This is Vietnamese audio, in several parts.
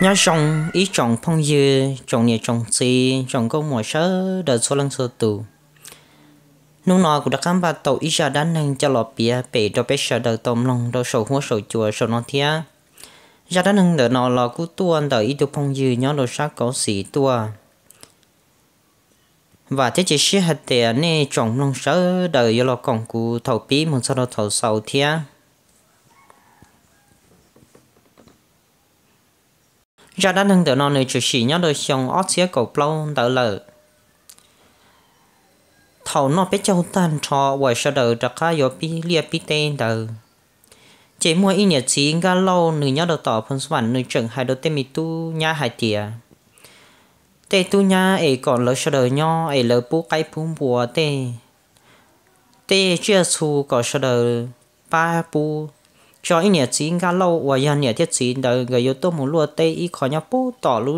nhà chồng, ý chồng phong dư chồng nhà chồng si chồng câu mọi sớ đời số lần số tù nụ nọ của đã cam ba tàu ý gia đã nâng cho lọ bia bể đồ bế sở đời tôm lòng đồ sầu hoa sầu chùa sầu non thia gia đã nâng đỡ nọ lọ cú tuôn đời ý tu phong dư nhớ đồ sát cổ sĩ tua và thế chỉ sẽ hạt tiền nè trọng lòng sớ đời yêu lọ còn cú thầu bí một sau đó thầu sầu thia ra đã nâng tự nó nơi chủ sĩ nhớ đôi xong ót xía cổ plau tự lợ thầu nó biết châu tan cho vài sợ đỡ ra khá yếu bị liệt bị tên đỡ chỉ mua ít nhiệt chỉ ngã lâu nữ nhớ đầu tỏ phân sản nữ trưởng hai đầu tên mi tu nhà hai tìa tê tu nhà ấy còn lỡ sợ đỡ nho ấy lỡ bu cái bú bùa tê tê chưa su có sợ đỡ ba bú cho ít nhà chín cá lâu và nhà nhà thiết chín đời người yêu tôi muốn lúa tây ít khó nhau bố tỏ lu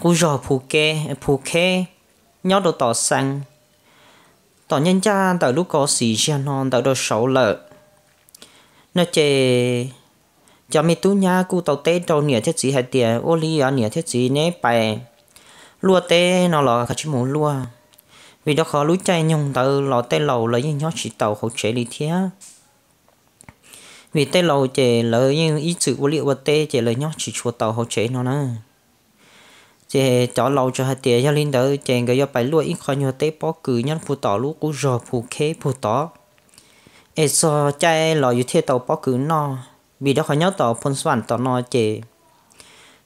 cú giò phù kê phù kê nhau đồ tỏ sang tỏ nhân cha tờ lúc có xì ra non tờ đồ xấu lợ nó chê cho mi tú nha cú tàu tê đầu nhà thiết chín hai tiền ô li ở nhà thiết chín nế bài, lúa tê nó lọ cả chỉ muốn lúa vì đó khó lúa chạy nhung tờ lọ tê lầu lấy nhau chỉ tàu hỗ trợ đi thiếc vì tê lâu chế lỡ như ít sự vô liệu và tê chế lỡ nhóc chỉ chua tàu hậu chế nó nè chế chó lâu cho hạt tiền cho linh đỡ chế cái do bài luôn ít khó nhiều tê bỏ cử nhân phù tỏ lúc cú rò phù khế phù tỏ ê so chạy lò yêu thiệt tàu bỏ cử nó vì đó khó nhau tàu phun xoắn tàu nó chế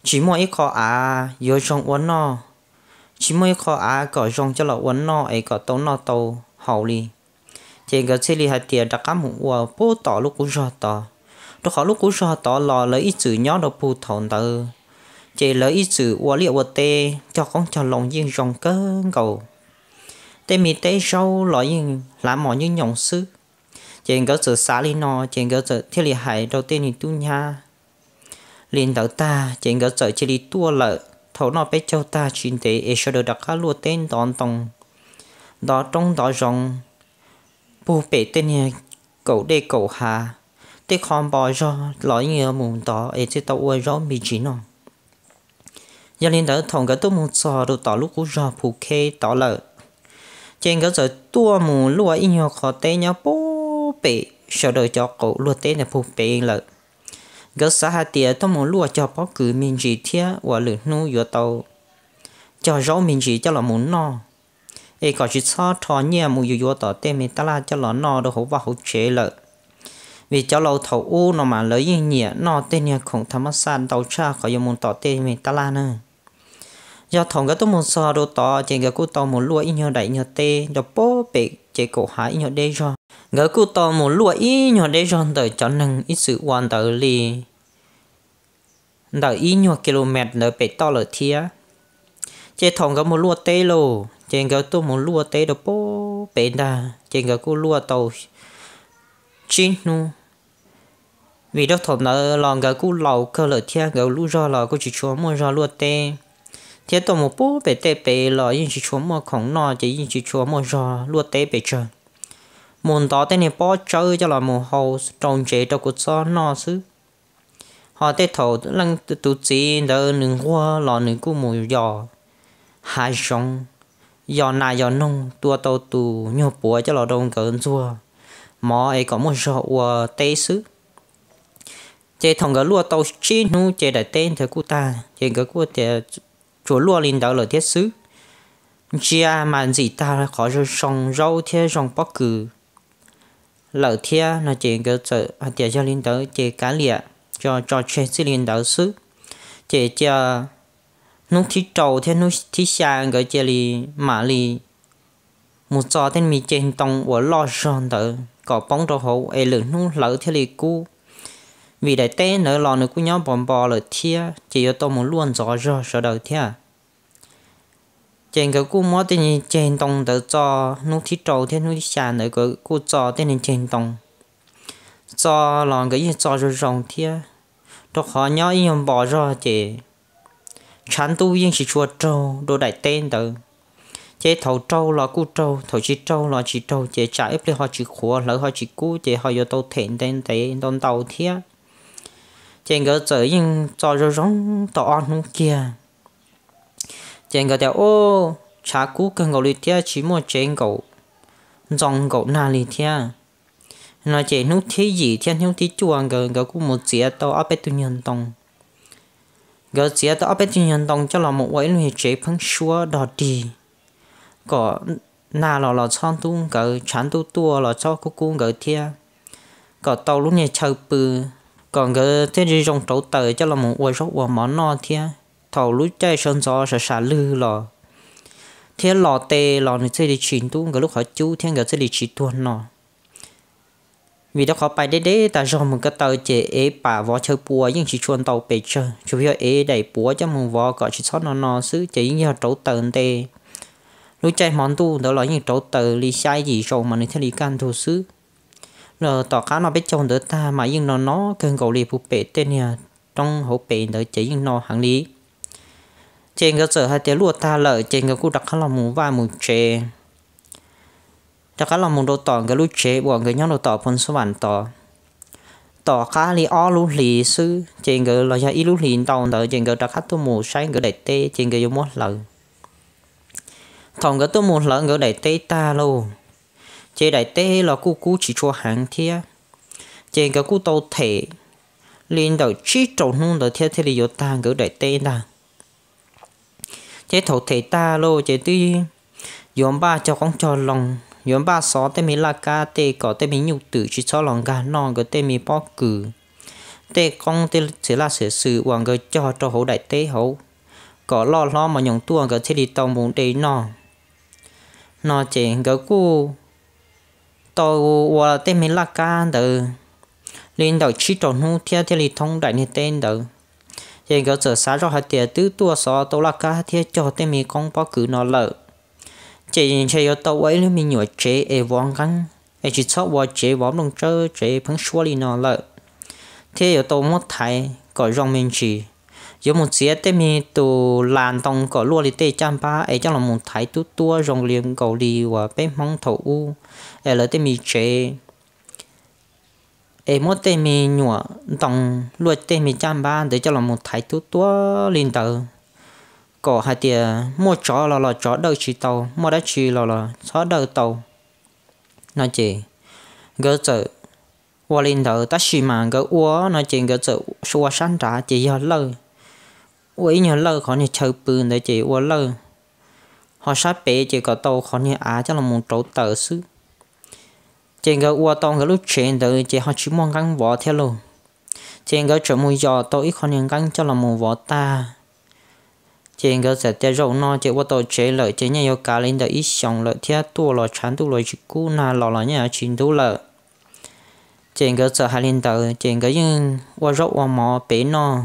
chỉ mua ít khó à yêu trong uốn nó chỉ mua ít khó à có trong cho lọ uốn nó ấy có tàu nó tàu hậu liền chỉ có chỉ là tiền đặc cảm hùng qua bố tỏ lúc cũng rõ tỏ đó khó lúc cũng rõ tỏ lò lấy chữ nhỏ đó bù thọn tờ chỉ lấy ít chữ của liệu qua tê cho con cho lòng riêng rong cơ cầu tê mi tê sâu lò riêng lá mỏ như nhộng sư chỉ có chữ xá lý nó chỉ có chữ thiết lý hải đầu tiên thì tu nha liền đầu ta chỉ có chữ chỉ lý tua lợi thấu nó bé châu ta chín tế e sơ đặc cá lúa tên đòn tòng đó trong đó rong bố bé tên nhé cậu đê cậu hà tê khom bò cho lõi nhớ mùng tỏ ấy chứ tao ôi rõ mì chín nọ gia đình đã thòng cái tôi muốn cho đồ tỏ lúc cũng rõ phụ kê tỏ lợ trên cái giờ tua mù lúa in nhau khó tê nhau bố bé sau đời cho cậu lúa tê này phụ bé lợ cái xã hà tiệt tôi muốn lúa cho bó cử mình gì thế và lửa nu vừa tàu cho rõ mình gì cho là muốn nọ thì có chỉ sao thọ nhẹ mù yếu yếu tỏ tên mình ta là cho nó nọ đồ hậu và hậu chế lợi vì cháu lâu thầu u nó mà lấy như nhẹ nó tên nhà khổng tham san đầu cha khỏi yếu muốn tỏ tên mình ta là nè do thằng cái tôi muốn so đồ tỏ chỉ cái cụ tao muốn lúa ít nhiều đại nhiều tê đồ bố bị chế cổ hại ít nhiều đây cho ngỡ cụ tao muốn lúa ít nhiều đây cho tới cho năng ít sự quan tới li đợi ít nhiều km nữa bị to lợi thia chế thằng cái muốn lúa tê lô chèn gạo tôi muốn lúa tê đó bố bên đà chèn gạo cô lúa tàu chín nu vì đó thằng là, lòng gạo cô lầu cơ lợi thiên gạo lúa ra là cô chỉ chua mua ra lúa tê thiên tôi một bố bể tê bể là yên chỉ chua mua khổng nọ chỉ yên chỉ chúa mua ra lúa tê bể chờ muốn đó tên này bó chơi cho là một hồ trồng chế cho cuộc sống nọ xứ họ tê thầu lăng tụ chỉ đỡ nương hoa lò nương cô mùi giò hai sống giờ này giờ nung tua tàu tù nhô bùa cho lò đông cơn chua mò ấy có một số ua tê sứ chế thằng gỡ lúa tàu chi nu chế đại tên thì cụ ta chế cái cụ chế chúa lúa lên đảo lời thiết sứ chia mà gì ta khó cho sòng rau thế sòng bóc cử lỡ thế là chế cái chợ à chế cho lên đảo chế cá lịa cho cho chế xí lên đảo sứ chế cho nó thì trâu thì nó thì sang cái chế li mà li một giờ tên mi trên tông của lo sơn tự có bóng cho hậu ấy lửa nó lỡ thế li cú vì đại tế nở lò nó cú nhóm bòn bò lỡ thia chỉ cho tôi muốn luôn rõ rõ sợ đầu thia trên cái cú mót tên mi trên tông tự cho nó thì trầu thế nó thì sang nữa cái cú cho tên mi trên tông cho lòng cái gì cho rồi rồng thia cho họ nhớ yên bỏ ra chỉ chán tu yên chỉ chùa trâu đồ đại tên tử chế thầu trâu là cu trâu thầu chỉ trâu là chỉ trâu chế trả ép họ chỉ khổ lỡ họ chỉ cú chế họ vô tàu thẹn tên tế đón tàu thía chế ngỡ trở yên cho rồi rong tàu ăn không kia chế ngỡ đeo ô trả cú cần gầu lì chỉ mua chế gầu dòng gầu na lì thía nói chế nút thế gì thiên nút thế chuồng gầu gầu cú một dĩa tàu áp bê tu nhân tông gỡ chia tao bé tin nhận đồng cho là một vài người chế phăng xua đó đi có na là là chọn tu gỡ chán tu tua là cho cô cô gỡ thia có tàu lúc này chờ bự còn cái thế gì trong trấu tờ cho là một vài số của món nọ thia tàu lúc chơi sơn gió sợ xả lư lò thế lò tê lò này chơi đi chín tu gỡ lúc họ chú thiên gỡ chơi đi chín tuần nọ vì đó khó bài đấy đấy, ta cho mình cái tờ chế ế bà võ chơi bùa nhưng chỉ chuồn tàu bề chơi chủ yếu ế đẩy bùa cho mình võ gọi chỉ sót nó nó xứ chỉ cái trấu tờ tê lúc chạy món tu đó là những trấu tờ lì sai gì rồi mà nên thế lì can thu xứ rồi tỏ cá nó biết chồng đỡ ta mà nhưng nó nó cần cầu lì phụ bể tên nhà trong hậu bể đỡ chỉ những nó hàng lý trên cơ sở hai tiếng lúa ta lợi trên cơ cụ đặc khá là mù vai mù chè cho cá lòng một đồ tỏ cái lúc chế bỏ cái nhóm đồ tỏ phân số bản tỏ tỏ cá li o lúc lì sư trên cái là cho ít lúc lì tàu trên cái đặc khách tôi mù sáng cái đại tê trên cái giống mốt lợn thằng cái tôi mù lợn cái đại tê ta luôn chế đại tê là cú cú chỉ cho hàng thia trên cái cú tàu thể liên đầu chỉ trộn luôn đầu theo theo đi vô ta cái đại tê nào chế thầu thể ta lô chế tuy dọn ba cho con cho lòng yon ba so te mi la ka te ko te mi nhu tự chi cho long ga no go te mi po cử te con te chỉ là sự sự hoàng go cho cho hậu đại tế hậu có lo lo mà nhong tua go chỉ đi tông muốn đi no no chỉ go cu to wa te mi la ka de lên đầu chi tròn nu theo theo lý thông đại này tên đầu thì có giờ sáng cho hai tiệt tứ tua so tàu là cá theo cho tên mi con bao cứ nó lợi chỉ chỉ yo tàu ấy mình nhớ chế e vong căng e chỉ chót vào chế vong đồng chơi chế phăng xua đi nó lợ thế yo tàu mất thái có rong mình chỉ yo một chế tê mi tù làn tông có lúa đi tê chăm ba e chắc là một thái tu tua rong liền cầu đi và bé mong thầu u e là tê mi chế em mất tê mi nhọ tông lúa tê mi chăm ba để cho là một thái tu tua liền tờ có hai tia à, mua chó là là chó đầu chỉ tàu mua đã chi là là chó đầu tàu Nói chị, gỡ chợ qua lên thở ta xì mà gỡ uo nói chị gỡ chợ xua sáng trả chỉ giờ lơ uo nhớ lơ khó như chơi bươn để chị uo lơ họ sát bể chỉ có tàu khó như á cho là muốn trấu tờ xứ chỉ gỡ uo tàu gỡ lúc chuyện từ chỉ họ chỉ mong gắn vỏ theo luôn chỉ gỡ chợ mua giò tàu ít khó như gắn cho là mua vỏ ta chỉ có sẽ tiêu rộng nó chỉ qua tôi chế lợi chỉ nhau cá lên đời ít sống lợi thiết tua lo chán tu lo chỉ cú na lo lo nhà chín tu lợi chỉ có sẽ hai linh đời chỉ có những qua rộng qua mỏ bể nó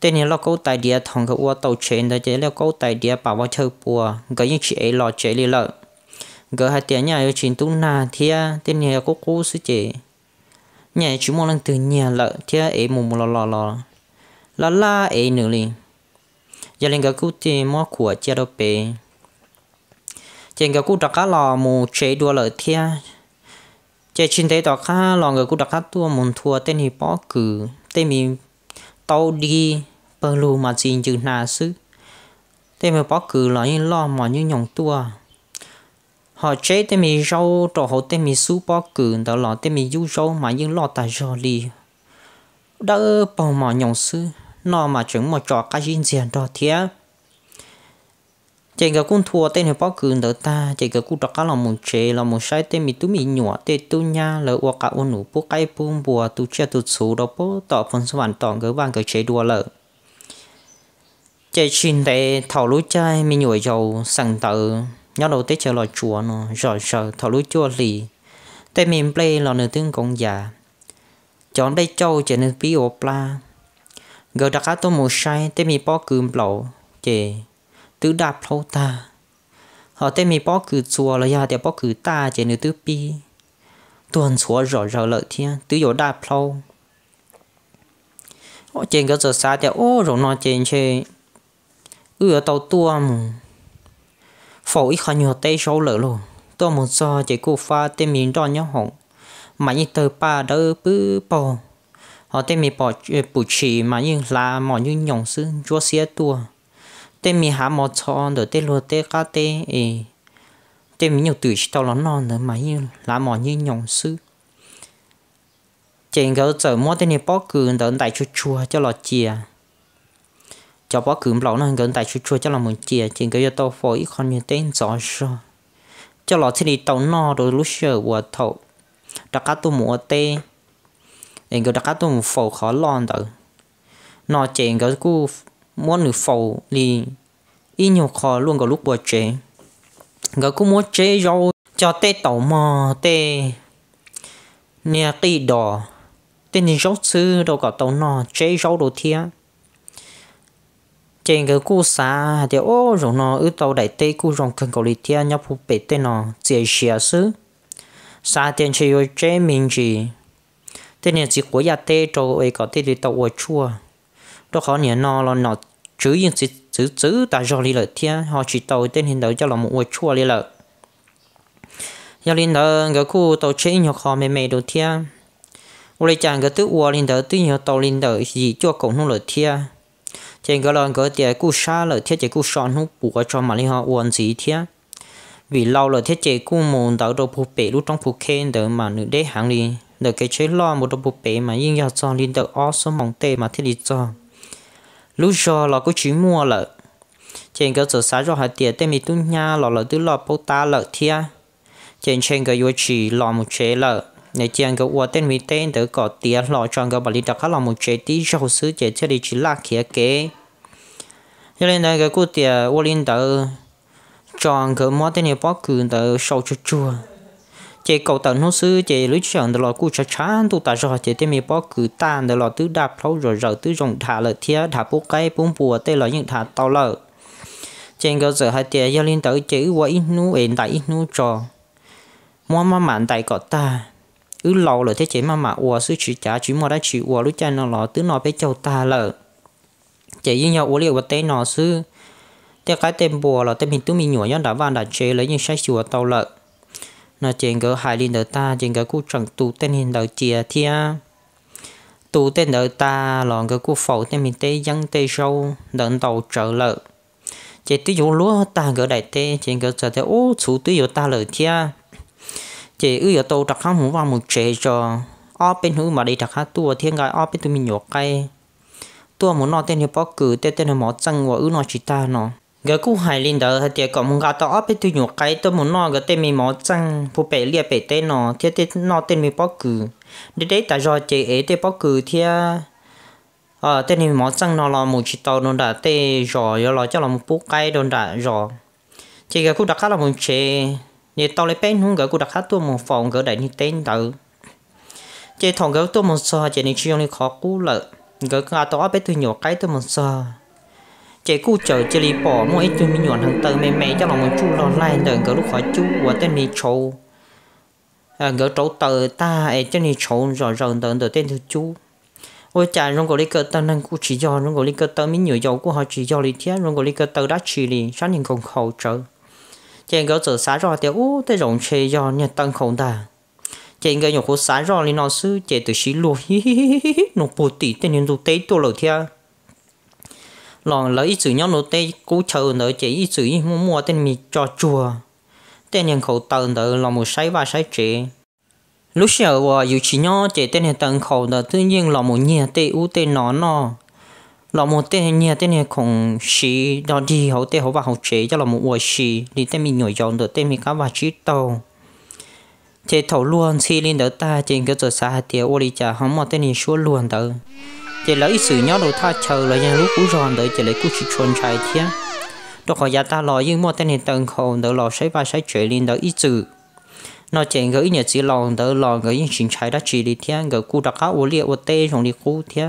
tên này là câu tài địa thằng cái qua tàu chế đời chỉ là câu tài địa bảo qua chơi bùa cái những chị ấy lo chế đi lợi cái hai tiếng nhà yêu chín tu na thiết tên này là cố cố sư chế nhà chúng mua lần từ nhà lợi thiết ấy mù mù lo lo lo là la ấy nữa liền giờ lên cái cú thì mua của chia đâu bể trên cái cú đặc cá lò mù chế đua lợi thia chế trên thế đặc cá lò cái cú đặc cá tua muốn thua tên thì bỏ cử tên mình tàu đi bờ lù mà xin chữ nà sư tên mình bỏ cử là như lo mà như nhộng tua họ chế tên mình rau trò họ tên mình sú bỏ cử đó là tên mình du rau mà như lo tại rò lì đỡ bầu mà nhộng sư nó mà chúng mà cho cái gì diện đó thế chỉ cái cũng thua tên hiệp bảo cường đỡ ta chỉ cái cũng đặt cái là một chế là một sai tên mi tu mi nhỏ tên tu nha lỡ qua cả ôn nụ bố cái bùm bùa tu chia tu số đó bố tỏ phần số bản tỏ cái vàng cái chế đua lỡ chỉ xin để thảo lúa chơi mi nhồi dầu sẵn tự nhớ đầu tết chờ lò chùa nó rồi sợ thảo lúa chùa lì tên mình play là nửa tiếng công già chọn đây châu chỉ nên pi ô pla Gờ đặc á tô mù sai tê mì bó cừm lẩu chê tứ đạp lâu ta họ tê mì bó cừ chùa là ya tê bó cừ ta chê nữ tứ pi tuần chùa rõ rõ lợi thiên tứ yếu đạp lâu ô chê gờ giờ xa tê ô rồi nó chê chê ở tàu tua mù phổ ít khó nhiều tê sâu lỡ lồ tôi một do chỉ cô pha tên mình đo nhau hỏng mà như tờ pa đỡ bứ bò họ tên mi bỏ ờ, bù chỉ mà nhưng là mọi như nhộng sư chúa xía tua tên mi há mỏ cho đỡ tên luôn tên cá tên ê tên mi nhiều tuổi tao lón non nữa mà nhưng là mọi như nhộng sư chèn gỡ giờ mua tên này bỏ cường đỡ tại chua chua cho lọ chìa cho bỏ cửa lọ nó gần đại chua chua cho lọ muốn chìa chèn gỡ cho tao phổi ít con như tên gió sơ cho lọ thì đi tàu no rồi lúc sơ của thầu đặt cá tôi mua tên em có đặc tôm phổ khó lon đó nó chèn có cú muốn được phổ thì ít nhiều khó luôn cái lúc bữa chế có cú muốn chế rau cho tê tàu mò tê nè tê đỏ tê nè rau sư đâu có tàu nó chế rau đồ thia chèn cái cú xa thì ô rồi nó ở tàu đại tê cú rồng cần cầu lý thia nhập phụ bể tê nó dễ xia sư xa tiền chơi chơi mình gì thế nên chỉ của gia tê cho ấy có thể đi tàu ở chùa đó khó nhớ nó là nó chứ yên chỉ chữ chữ ta do lý lợi thiên họ chỉ tàu tên hiện đầu cho là một ở chùa lý lợi gia linh đó cái khu tàu chế nhỏ khó mềm mềm đầu thiên ủa lấy chàng cái thứ ua linh đó tuy nhỏ tàu linh đó gì cho cổng nó lợi thiên trên cái là cái tiệt cú xa lợi thiên chỉ cú sọn nó bùa cho mà linh họ uốn gì thiên vì lâu rồi thiên chỉ cú mồm tàu đồ phụ bể lúc trong phụ khen đó mà nữ đế hàng đi nửa cái chế lo một đôi bộ bể mà yên nhau cho liên được ó số mỏng tê mà thiết lý cho lúc giờ là có chỉ mua lợ trên cái chỗ xá rồi hai tiền tên mình tung nha lọ lợ tứ lọ bao ta lợ thia trên trên cái vô chỉ lọ một chế lợ này trên cái uo tên mình tên tới có tiền lọ chọn cái bà lý đặc là một chế tí cho sứ chế thiết lý chỉ là kia kế cho nên đây cái cụ tiền uo liên tới chọn cái món tên này bao cường tới sâu chua chua chế cầu tận nó sư chế lưới trường đó là cú chả chán tụ ta cho chế tên mi bó cứ tan đó là tứ đạp lâu rồi rồi tứ dùng thả lợi thia thả bố cây bún bùa tê là những thả tàu lợ trên cơ sở hai tia giao liên tới chữ qua ít nu ền tại ít nu trò mua mà mạn tại cọ ta ứ lâu rồi thế chế mà mà ua sư chỉ trả chỉ mua đã chỉ ua lúc cha nó lọ tứ nó bé châu ta lợ chế như nhau ua liệu và tê nó sư tê cái tên bùa là tên mình tứ mình nhủa nhon đã van đã chế lấy những sách chùa tàu lợ nó chèn gỡ hải linh đỡ ta chèn gỡ cú chẳng tù tên hình đỡ chia thia tù tên đỡ ta lòn gỡ cú phẩu tên mình tê dân tê sâu đỡ đầu trở lợ chế tí dụ lúa ta gỡ đại tê chèn gỡ trở tê ô chú tí dụ ta lợ thia chế ư dụ tàu đặc hăng muốn vào một chế cho ở bên hướng mà đi đặc hát tua thiên gai ở bên tụi mình nhỏ cây tua muốn nói tên hiệu bó cử tên tên là mỏ chân và ư nó chỉ ta nó cái cú hải linh đó thì chỉ có một cái tao áp tôi nhổ cái tôi muốn nói cái tên mình mỏ chân, phụ bể lia bể tên nó thì tên nó tên mình bóc cử để đấy ta cho chế ấy tên bóc cử thì à tên mình mỏ chân nó là một chỉ tao nó đã tên rõ rồi là cho là một bút cái nó đã rõ chỉ cái cú đặt khác là một chế thì tao lấy bên hướng cái cú đặt khác tôi một phòng cái đại như tên đó, chỉ thằng cái tôi một sợ chỉ nên chỉ 用 đi khó cú lợi cái cái tao áp tôi nhổ cái tôi một sợ chế cụ chờ chế lý bỏ mỗi chú mình nhuận hàng tờ mê mê cho nó một chú lo lại đợi gỡ lúc khỏi chú và tên đi chầu à, gỡ trâu tờ ta ấy tên đi chầu rồi rồi đợi đợi tên thứ chú ôi chà rong gọi lý cơ tờ năng cụ chỉ do rong gọi lý cơ tờ mình nhiều dầu của họ chỉ do lý thiết rong gọi lý cơ tờ đã chỉ lý sáng nhìn còn khẩu trợ chế gỡ trở xá rồi thì ô tới rộng chê do nhận tân khẩu ta chế gỡ nhỏ khổ xá rồi lý nó sư chế từ xí lùa hi hi hi hi nó bù tỉ tên nên dù tế tôi lời thiết lò lấy ít chữ nhóm nó tê cú chờ nữa chỉ ít chữ mua mua tên mì cho chùa tên nhân khẩu tờ nữa là một sấy ba sấy trẻ lúc xưa và dù chỉ nhỏ trẻ tên nhân tận khẩu đó tự nhiên là một nhà tê u tê nó nó là một tên nhà tên này cũng xí đó đi hậu tê hậu và hậu chế cho là một uo xí đi tên mình nhồi dòng được tên mình cá và chí tàu chế thầu luôn xí lên đỡ ta trên cái giờ xa tiệt ô đi chả không mà tên này xuống luôn tới chỉ lấy sự nhớ đồ tha chờ là những lúc cú ròn đợi chỉ lấy cú chỉ chuẩn chạy thế đó khỏi gia ta lo nhưng mà tên hiện tận khổ đỡ lo sấy ba sấy chuyện lên đỡ ít chữ nó chỉ gửi nhà chỉ lo đỡ lo gửi những chuyện chạy đã chỉ đi thế gửi cú đặc cá ô liệt ô tê trong đi cú thế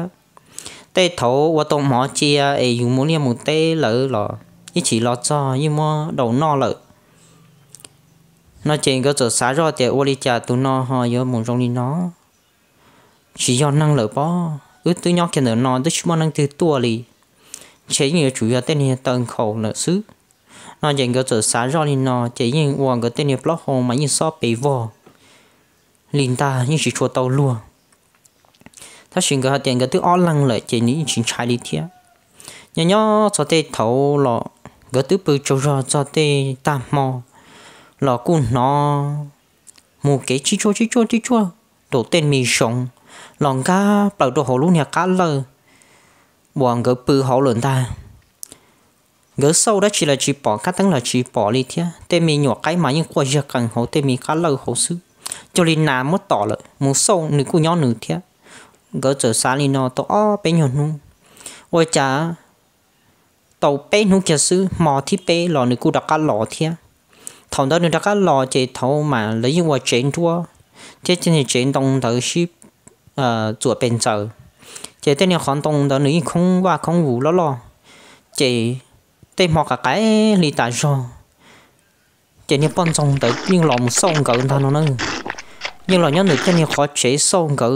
tê thấu ô tông mỏ chia ấy dùng muốn liêm một tê lỡ lo ít chỉ lo cho nhưng mà đầu no lỡ nó chỉ có chỗ xá rồi thì ô liệt cha tụi nó họ giờ muốn trong đi nó chỉ do năng lỡ bao ứ tư nhau kia nữa nó tức mà năng từ tua lì chế nhiều chủ yếu tên hiện tầng khẩu nữa xứ nó dành cho chỗ xá rõ lên nó chế nhiều uang cái tên hiện block hồ mà như so bể vò liền ta như chỉ chùa tàu lùa ta xin cái tiền cái thứ o lăng lại chế những chuyện trái lý thiệt nhớ nhớ cho tê thấu lọ cái thứ bự chỗ rõ cho tê tam mò lọ cũng nó một cái chỉ chua chỉ chua chỉ chua đầu tên mì sống lòng cá bảo đồ hồ luôn nhà cá lơ bọn gỡ bự hồ luận ta gỡ sâu đó chỉ là chỉ bỏ cá tăng là chỉ bỏ đi thế tên mình nhỏ cái mà nhưng qua giờ cần hồ tên mình cá lơ hồ sư cho nên nà mất tỏ lợi muốn sâu nữ cô nhỏ nữ thế gỡ trở xa lên nó to ó bé nhỏ nu ôi chả tàu bé nu kia sư mò thì bê lò nữ cô đặt cá lò thế thằng đó nữ đặt cá lò chỉ thầu mà lấy những quả chén thua thế trên thì chén đồng thợ ship ờ chuột bên trời chế tên là khoản tông đó nữ không qua không vụ lo lo chế tên một cả cái lì tại sao chế nên bọn sông nhưng lòng sông cỡ ta nó nhưng lòng nhân nữ tên là khó chế sông cỡ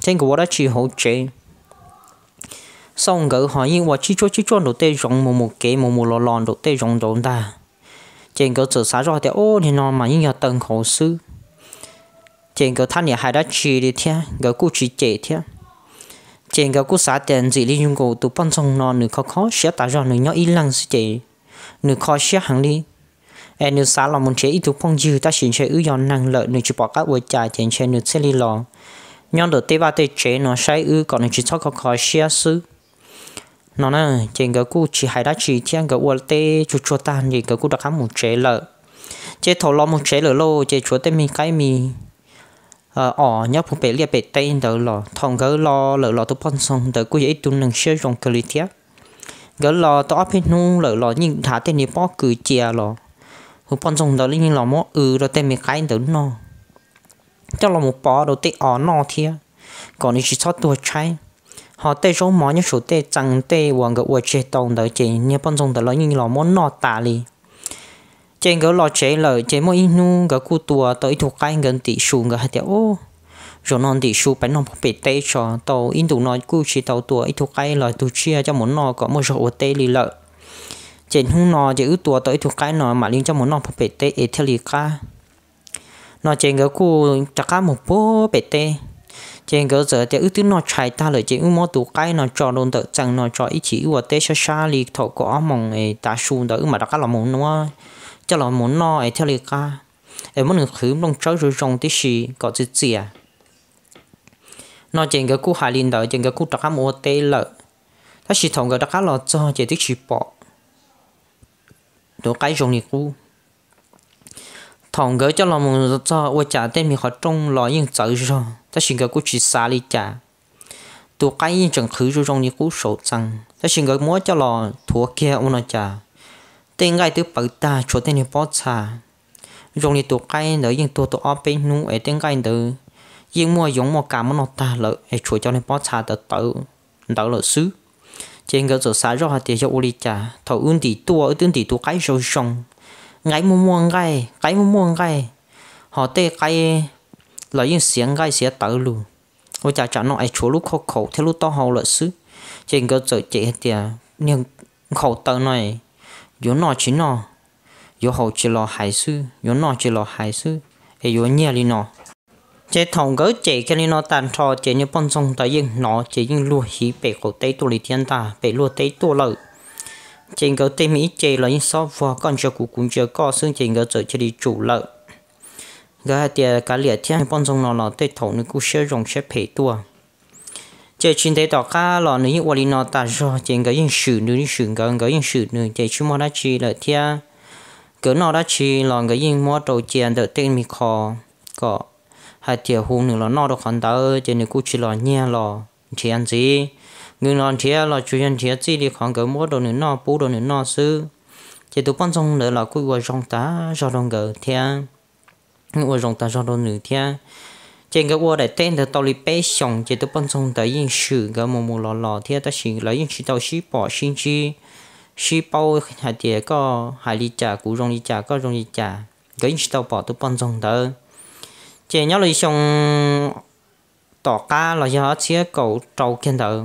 trên của đó chỉ hỗ chế sông cỡ hỏi nhưng mà chỉ cho chỉ cho đồ tê rộng một một cái một một lò lòn đồ tê rộng rộng ta trên cỡ sở xã thì ô thì nó mà những nhà tầng chỉ có thằng nhà hai đã chỉ đi thế gấu cú chỉ chạy thế chỉ gấu cú xả tiền gì đi dùng gấu tụ bắn xong nó nửa khó khó sẽ tạo cho nửa nhỏ ít lăng sẽ chạy nửa khó sẽ hàng đi em nửa xả lòng muốn chạy ít tụ phong dư ta xin chơi ưu dọn năng lợi nửa chỉ bỏ các buổi trà chỉ chơi nửa sẽ đi lò nhóm đầu tế ba tế chế nó sai ư còn nó chỉ cho khó khó sẽ sư nó nè chỉ gấu cú chỉ hai đã chỉ thế gấu uo tê chuột chuột ta gì gấu cú đã khám một chế lợi chế thầu lo một chế lợi lô chế chuột tê mi cái mi ờ, ờ nhóc phụ bé liệt bị tay đỡ lo thằng gỡ lo lỡ lò tôi bận xong đỡ cứ dễ tụi nàng chơi trong cái liệt gỡ lo tôi áp hết nu lỡ lò nhưng thả tên đi bỏ cứ chia lo phụ bận xong đỡ lên nhưng lò mó ừ rồi tên mình cái đỡ nó cho lò một bỏ đầu tê ở nó thia còn đi chỉ cho tôi chơi họ tê số mó như số tê chẳng tê hoàng gỡ uất chơi tông đỡ chơi như bận xong đỡ lỡ nhưng lò mó nó tả liền trên cái lo chế lời chế mỗi nu cái cụ tua tới thuộc cái gần tỷ số cái hạt ô rồi non tỷ số bánh non bắp bị tê cho tàu in tụ nói cụ chỉ tàu tua ít thuộc cái lời tu chia cho muốn nó có một số tê lì lợi trên hung nó chỉ ít tua tới thuộc cái nó mà liên cho muốn bắp bị tê ít thề lì ca nó trên cái cụ chắc cả một bố bị tê trên cơ giờ thì ít tu nó chạy ta lời chỉ ước mỗi tụ cái nó cho luôn tự rằng nó cho ít chỉ của tê xa xa lì thọ có mong ta xuống đó mà đã cả là muốn nó cho là muốn no ấy theo liệt ca em muốn được khử long chơi rồi trong tí xì có chữ gì à nó trên cái cú hải liên đợi trên cái cú đặc mua tê lợ ta chỉ thòng cái đặc lọ cho chỉ tí xì bỏ đồ cái rong này cú thòng cái cho là muốn cho qua trả tên mình họ trong lọ nhưng chở rồi ta chỉ cái cú chỉ xa đi trả đồ cái nhưng chẳng khử rồi trong này cú sổ rằng ta chỉ cái múa cho lọ thua kia ông nó trả tên gai từ bảo ta chỗ tên này bỏ xa dùng đi tụ cái nữa nhưng tụ tụ ở bên nu ở e tên gai nữa nhưng mua dùng một cả món ta lỡ ở chỗ cho nên bỏ xa tự tự tự lỡ xứ trên cái chỗ xa rồi hạt tiền cho uli cha thầu ưng tỷ tua ở tương tỷ tua cái rồi xong ngay mua mua ngay cái mua mua ngay họ tê cái e, lỡ những xiềng ngay xiềng tự luôn ôi cha cha nó ai e chỗ lúc khó khổ thế lúc to hậu lỡ xứ trên cái chỗ chạy tiền nhưng khẩu tự này lo lo su, su, 有哪去哪，有好去了海水，有哪去了海水，也有哪里哪。chế thằng gỡ chế cái nó tàn tro chế như bọn sông tới yên nó chế yên lúa hí bể cổ tây tu lì thiên ta bể lúa tây tu lợi chế gỡ tây mỹ chế là yên so vò con cho cụ cũng chưa có xương chế gỡ trở chế đi chủ lợi gỡ tiề cá lìa thiên bọn sông nó là tây thổ nó cũng sẽ rồng sẽ phải tua chơi chuyên thế tỏ cá lò nếu như quali nọ ta cho chỉ cái những sự nữa những sự có có những sự nữa chỉ chúng mua đã chi là thia cỡ nọ đã chi lò cái những mua đầu tiền được tên mi kho có hai tiểu hùng nữa là nọ được khoản tao chỉ nếu cũng chỉ lò nhẹ lò chỉ ăn gì người lò chỉ lò chủ nhân chỉ gì thì khoảng cỡ mua đồ nữa nó bù đồ nữa nó xứ chỉ tụ bọn xong nữa là cũng qua trong ta cho đồng gỡ thia qua trong ta cho đồng nữa thia trên cái word này tên là tôi bé xong chỉ tôi bận xong tới yên sử cái mồm mồm lò lò, thì ta xin lấy yên sử tàu ship bỏ xin chi ship bao hạt tiền có hạt lý trả cũ rong đi trả có rong đi trả cái yên sử tàu bỏ tôi bận xong tới trên nhau lấy xong tỏ cá là do chia cầu trâu kiên thở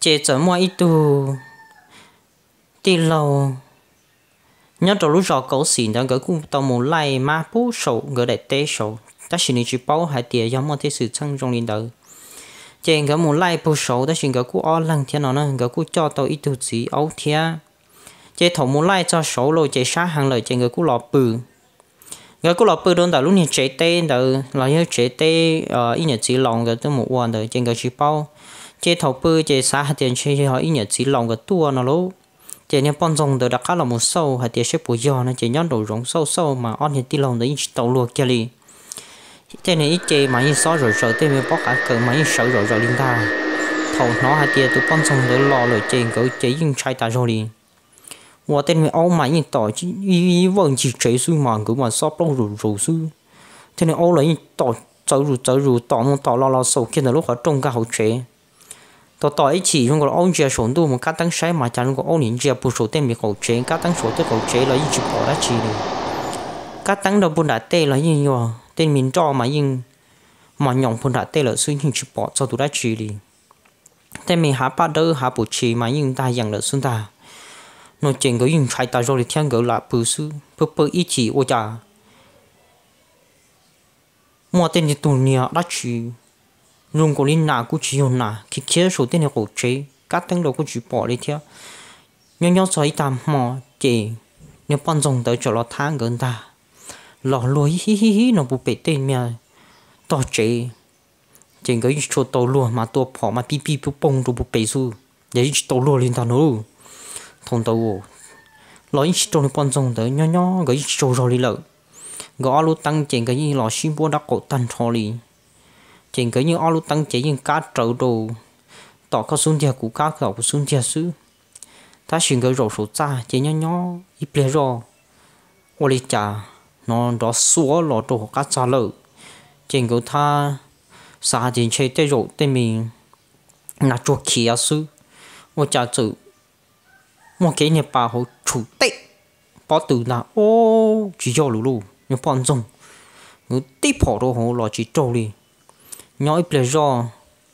chế trở mọi ít tu đi lâu nhớ trâu lúc rõ cầu xỉn đang gửi cùng tàu một lại mà bú sầu gửi đại tế sầu 但是你去包还点要么的是正宗领导。trên cái một lai bù số đó xin cái cú lăng thiên nó nó cái cú cho tôi ít thứ ấu thia chế thổ một lai cho số lô chế sát hàng lời trên cái cú lọ cái cú lọ bự đơn lúc này chế tê đầu là như tê ờ ít nhật chỉ lòng cái tôi một quan đầu trên cái chỉ bao chế thổ bự chế sát hạt tiền chế họ ít nhật chỉ lòng cái tua nó lố chế nhà bọn rồng đầu đặc cá là một sâu hạt tiền sẽ bù do nó đầu rồng sâu sâu mà on hiện ti lòng đấy tàu luộc kia liền thế này ít chê mà như xó rồi sợ tên mình bóc cả cờ mà như sợ rồi rồi liên ta thầu nó hai tia tụi con xong để lo lời chê cỡ chế nhưng trai ta rồi đi và tên mình ông mà như tỏ chứ y vẫn chỉ chế suy mà cứ mà shop lâu rồi rồi suy thế này ông lấy tỏ tớ rủ tớ rủ tỏ mong tỏ lo lo sầu kia là lúc họ trông cả hậu chế tỏ tỏ ấy chỉ trong cái ông chia sống tu mà các tăng sai mà chẳng có ông liền chia bù số tên mình hậu chế các tăng số tới hậu chế là gì chụp bỏ đã chỉ được các tăng đầu bùn đã tê là như nhau tên mình cho mà yên mà nhộng phun ra tên là xuyên hình chụp bỏ cho tụi đã chỉ đi tên mình há ba đỡ há bộ chỉ mà yên ta dặn là xuyên ta nó chuyện cái yên chạy ta rồi thì thiên gỡ là bự sư bự bự ý chỉ ô cha mua tên thì tụi nhà đã chỉ luôn có linh nào cũng chỉ hồn nào khi kia số tên là cổ chế các tên đầu cũng chỉ bỏ đi theo nhưng nhau soi tạm mò chỉ nếu bọn dùng tới chỗ nó thang gần ta lò lúa hí hí hí nó bù bể tên mẹ to chế chỉ cái chỗ tàu lúa mà tua bỏ mà pi pi bù bông rồi bù bể su để tàu lúa lên tàu nó thằng tàu lò ít chỗ này quan trọng tới nho nho cái chỗ rồi đi lợ gõ lú tăng chỉ cái như lò xin bố đã cổ tan cho đi chỉ cái như ao lú tăng chỉ những cá trâu đồ tỏ có xuống thiệt của cá cậu xuống thiệt sứ ta xin cái rổ số cha chỉ nho nho ít lẽ rồi ô lý chả? nó đó xua lọ đồ cá cha lợ trên cái tha xa trên chơi tê rộ tê mình là chuột kia sư một cha chữ một cái nhà bà hồ chủ tệ bỏ từ là ô chỉ cho lù lù nhưng bọn dùng người tiếp họ đồ hồ lọ chỉ trâu đi nhỏ ít lệ do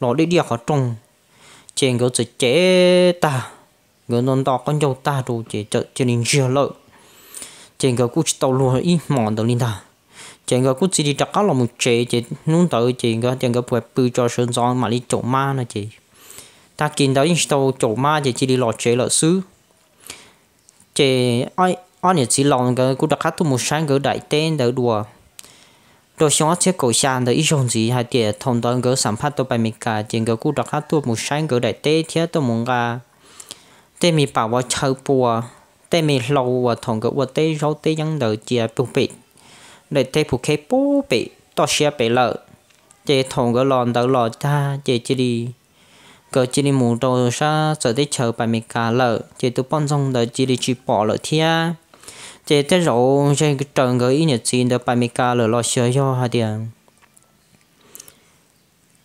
lọ đi đi họ trông trên cái chữ chế ta người non đó con dâu ta đồ chế chợ trên đình chia lợi chèn cái cú tàu luôn ít mòn đầu linh ta chèn cái cú chỉ đi trắc cá là một chế chế nung tới chèn cái chèn cái bùa bự cho sơn giòn mà đi chỗ ma nè chị ta kiến đó ít tàu chỗ ma chị chỉ đi lọ chế lọt xứ chế ai ai nhớ chỉ lòng cái cú đặt cá tu một sáng cái đại tên đỡ đùa đồ xong sẽ cổ sàn tới ít dùng gì hay tiền thông tin cái sản phẩm tôi bày mình cả chèn cái cú đặt cá tu một sáng cái đại tên thiết tôi muốn cả tên mình bảo vào chơi bùa แต่มีเราว่าทองก็ว่าเตเราเตยังเดือเจียปุ๊บปิดเลยเตผูกเคปุ๊บปิดต่อเชียไปเลยเจทองก็รอนเดือรอจ้าเจจีดีก็จีดีหมูโตซะจะได้เชิญไปเมกาเลยเจตุป้อนทรงเดือจีดีจีปอเลยเทียเจเตเราเจก็จังก็อีเนี่ยจีนเดือไปเมกาเลยรอเชียย่อฮะเดีย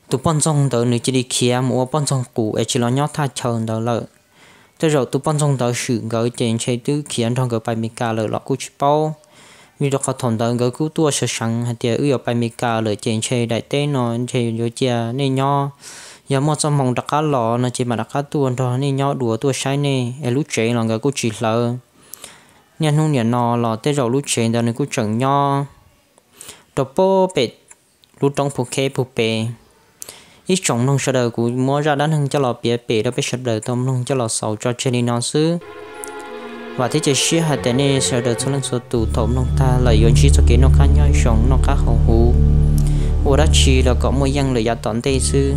ตุป้อนทรงเดือหนึ่งจีดีเคียหมูป้อนทรงกูเอชิลอนยอดท่าเชิญเดือเลย tôi rồi tôi bắn trong đầu sự gỡ tiền chơi tôi khi anh trong gỡ bài mi ca lời lọ cú chỉ bao vì đó có thằng đó gỡ cú tua sợ sẵn hay tiền ưu bài mi ca lời tiền chơi đại tế nó chơi vô chia nên nhau giờ một trong mong đặc cá lọ nó chỉ mà đặc cá tua đó nên nhau đùa tua sai nè em lúc chơi là gỡ cú chỉ lợ nhân hung nhận nó là tới rồi lúc chơi đó nên cú chẳng nhau đó bố bẹt, lúc trong phục khe phục bẹt ít trọng nông sợ đời của mua ra đánh hưng cho lò bia bể đó bị sợ đời tôm nông cho lò sầu cho chơi nó xứ và thế chơi xí hạt tên này sợ đời cho lên số tù tôm nông ta lợi yon chi cho kế nó khá nhoi sống nó khá hồng hú ủa đó chi là có mỗi dân lợi giá tổn tây xứ